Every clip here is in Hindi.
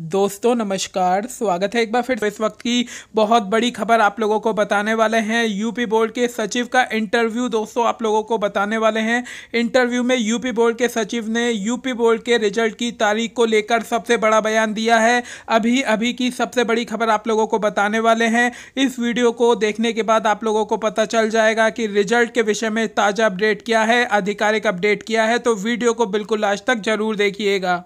दोस्तों नमस्कार स्वागत है एक बार फिर इस वक्त की बहुत बड़ी खबर आप लोगों को बताने वाले हैं यूपी बोर्ड के सचिव का इंटरव्यू दोस्तों आप लोगों को बताने वाले हैं इंटरव्यू में यूपी बोर्ड के सचिव ने यूपी बोर्ड के रिजल्ट की तारीख को लेकर सबसे बड़ा बयान दिया है अभी अभी की सबसे बड़ी खबर आप लोगों को बताने वाले हैं इस वीडियो को देखने के बाद आप लोगों को पता चल जाएगा कि रिजल्ट के विषय में ताज़ा अपडेट क्या है आधिकारिक अपडेट क्या है तो वीडियो को बिल्कुल आज तक जरूर देखिएगा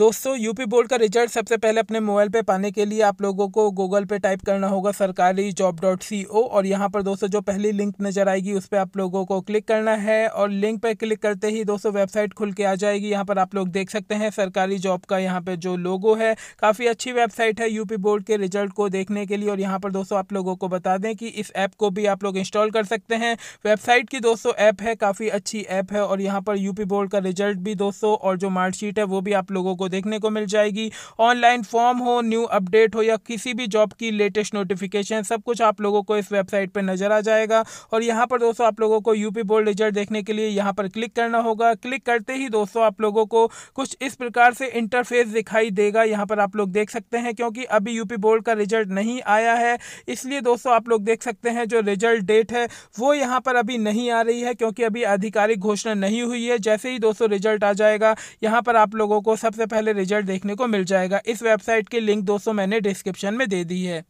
दोस्तों यूपी बोर्ड का रिजल्ट सबसे पहले अपने मोबाइल पे पाने के लिए आप लोगों को गूगल पे टाइप करना होगा सरकारी जॉब डॉट सी ओ और यहाँ पर दोस्तों जो पहली लिंक नज़र आएगी उस पर आप लोगों को क्लिक करना है और लिंक पे क्लिक करते ही दोस्तों वेबसाइट खुल के आ जाएगी यहाँ पर आप लोग देख सकते हैं सरकारी जॉब का यहाँ पर जो लोगो है काफ़ी अच्छी वेबसाइट है यूपी बोर्ड के रिजल्ट को देखने के लिए और यहाँ पर दोस्तों आप लोगों को बता दें कि इस ऐप को भी आप लोग इंस्टॉल कर सकते हैं वेबसाइट की दोस्तों ऐप है काफ़ी अच्छी ऐप है और यहाँ पर यूपी बोर्ड का रिजल्ट भी दोस्तों और जो मार्कशीट है वो भी आप लोगों को देखने को मिल जाएगी ऑनलाइन फॉर्म हो न्यू अपडेट हो या किसी भी जॉब की लेटेस्ट नोटिफिकेशन सब कुछ आप लोगों को इस वेबसाइट पर नजर आ जाएगा और यहाँ पर दोस्तों आप लोगों को यूपी बोर्ड रिजल्ट देखने के लिए यहाँ पर क्लिक करना होगा क्लिक करते ही दोस्तों आप लोगों को कुछ इस प्रकार से इंटरफेस दिखाई देगा यहाँ पर आप लोग देख सकते हैं क्योंकि अभी यूपी बोर्ड का रिजल्ट नहीं आया है इसलिए दोस्तों आप लोग देख सकते हैं जो रिजल्ट डेट है वो यहाँ पर अभी नहीं आ रही है क्योंकि अभी आधिकारिक घोषणा नहीं हुई है जैसे ही दोस्तों रिजल्ट आ जाएगा यहाँ पर आप लोगों को सबसे पहले रिजल्ट देखने को मिल जाएगा इस वेबसाइट की लिंक दोस्तों मैंने डिस्क्रिप्शन में दे दी है